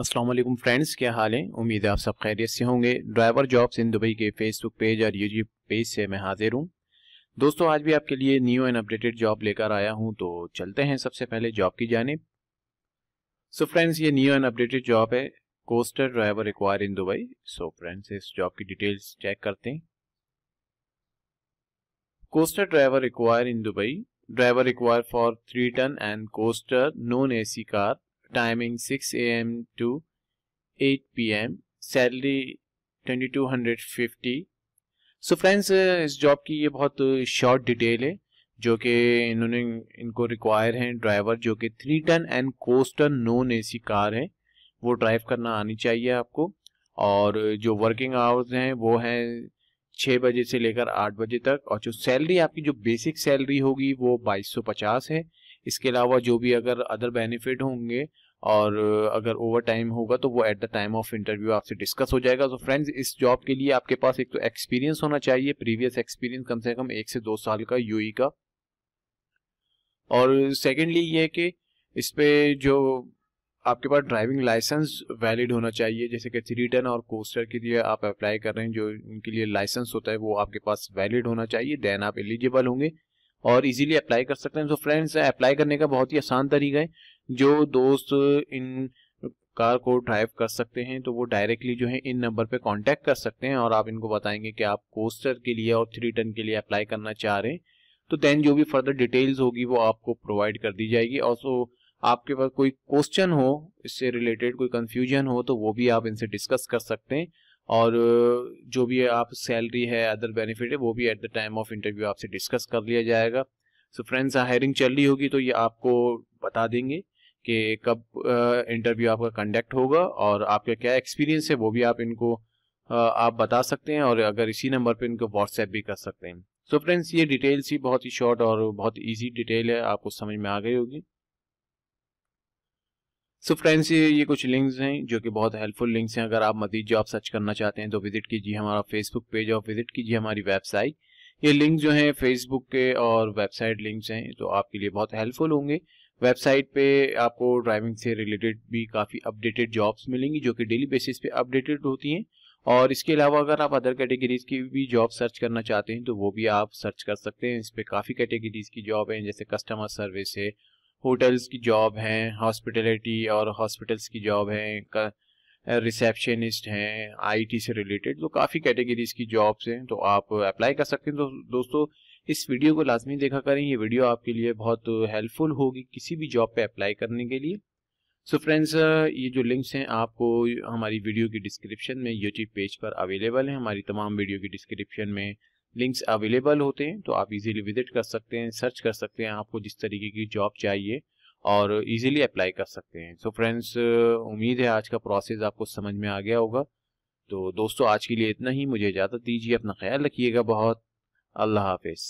Aslam friends क्या हाल है उम्मीद है आप सब खैरियत से होंगे ड्राइवर जॉब्स इन दुबई के फेसबुक पेज और यूट्यूब पेज से मैं हाजिर हूँ दोस्तों आज भी आपके लिए न्यू एंड अपडेटेड जॉब लेकर आया हूँ तो चलते हैं सबसे पहले जॉब की जानब सो फ्रेंड्स ये न्यू एंड अपडेटेड जॉब है coaster driver require in Dubai so friends इस जॉब की डिटेल्स चेक करते हैं coaster driver require in Dubai driver require for three ton and coaster non AC car timing six A M to eight P M salary twenty two hundred fifty so friends इस job की ये बहुत short detail है जो कि इन्होंने इनको require हैं ड्राइवर जो कि three ton and coaster non A C car है वो ड्राइव करना आनी चाहिए आपको और जो वर्किंग आवर्स हैं वो हैं छः बजे से लेकर आठ बजे तक और जो सैलरी आपकी जो बेसिक सैलरी होगी वो बाईस सौ पचास है इसके अलावा जो भी अगर अदर बेनिफिट होंगे और अगर ओवर टाइम होगा तो वो at the time of interview आपसे डिस्कस हो जाएगा तो फ्रेंड्स इस जॉब के लिए आपके पास एक तो एक्सपीरियंस होना चाहिए प्रीवियस एक्सपीरियंस कम से कम एक से दो साल का यूई e का और सेकेंडली ये कि इस पर जो आपके पास ड्राइविंग लाइसेंस वैलिड होना चाहिए जैसे कि थ्री टन और कोस्टर के लिए आप अप्लाई कर रहे हैं जो उनके लिए लाइसेंस होता है वो आपके पास वैलिड होना चाहिए देन आप एलिजिबल होंगे और इजीली अप्लाई कर सकते हैं तो फ्रेंड्स अप्लाई करने का बहुत ही आसान तरीका है जो दोस्त इन कार को ड्राइव कर सकते हैं तो वो डायरेक्टली जो है इन नंबर पे कांटेक्ट कर सकते हैं और आप इनको बताएंगे कि आप कोस्टर के लिए और थ्री टन के लिए अप्लाई करना चाह रहे हैं तो देन जो भी फर्दर डिटेल्स होगी वो आपको प्रोवाइड कर दी जाएगी और सो आपके पास कोई क्वेश्चन हो इससे रिलेटेड कोई कन्फ्यूजन हो तो वो भी आप इनसे डिस्कस कर सकते हैं और जो भी आप सैलरी है अदर बेनिफिट है वो भी at the time of interview आपसे डिस्कस कर लिया जाएगा सो फ्रेंड्स हायरिंग चल रही होगी तो ये आपको बता देंगे कि कब इंटरव्यू आपका कंडक्ट होगा और आपका क्या एक्सपीरियंस है वो भी आप इनको आप बता सकते हैं और अगर इसी नंबर पर इनको व्हाट्सएप भी कर सकते हैं सो so फ्रेंड्स ये डिटेल्स ही बहुत ही शॉर्ट और बहुत इजी डिटेल है आपको समझ में आ गई होगी सो so फ्रेंड्स ये ये कुछ लिंक्स हैं जो कि बहुत हेल्पफुल लिंक्स हैं अगर आप मजीद जॉब सर्च करना चाहते हैं तो विजिट कीजिए हमारा फेसबुक पेज और विजिट कीजिए हमारी वेबसाइट ये लिंक जो है फेसबुक के और वेबसाइट लिंक्स हैं तो आपके लिए बहुत हेल्पफुल होंगे वेबसाइट पे आपको ड्राइविंग से रिलेटेड भी काफ़ी अपडेटेड जॉब्स मिलेंगी जो कि डेली बेसिस पे अपडेटेड होती हैं और इसके अलावा अगर आप अदर कैटेगरीज की भी जॉब सर्च करना चाहते हैं तो वो भी आप सर्च कर सकते हैं इस पर काफ़ी कैटेगरीज की जॉब हैं जैसे कस्टमर सर्विस है होटल्स की जॉब हैं हॉस्पिटलिटी और हॉस्पिटल्स की जॉब हैं रिसेप्शनिस्ट हैं आईटी से रिलेटेड तो काफ़ी कैटेगरीज की जॉब्स हैं तो आप अप्लाई कर सकते हैं तो दोस्तों इस वीडियो को लाजमी देखा करें ये वीडियो आपके लिए बहुत हेल्पफुल होगी किसी भी जॉब पे अप्लाई करने के लिए सो so फ्रेंड्स ये जो लिंक्स हैं आपको हमारी वीडियो की डिस्क्रिप्शन में यूट्यूब पेज पर अवेलेबल है हमारी तमाम वीडियो की डिस्क्रिप्शन में लिंक्स अवेलेबल होते हैं तो आप इजीली विजिट कर सकते हैं सर्च कर सकते हैं आपको जिस तरीके की जॉब चाहिए और इजीली अप्लाई कर सकते हैं सो so फ्रेंड्स उम्मीद है आज का प्रोसेस आपको समझ में आ गया होगा तो दोस्तों आज के लिए इतना ही मुझे इजाज़त दीजिए अपना ख्याल रखिएगा बहुत अल्लाह हाफिज़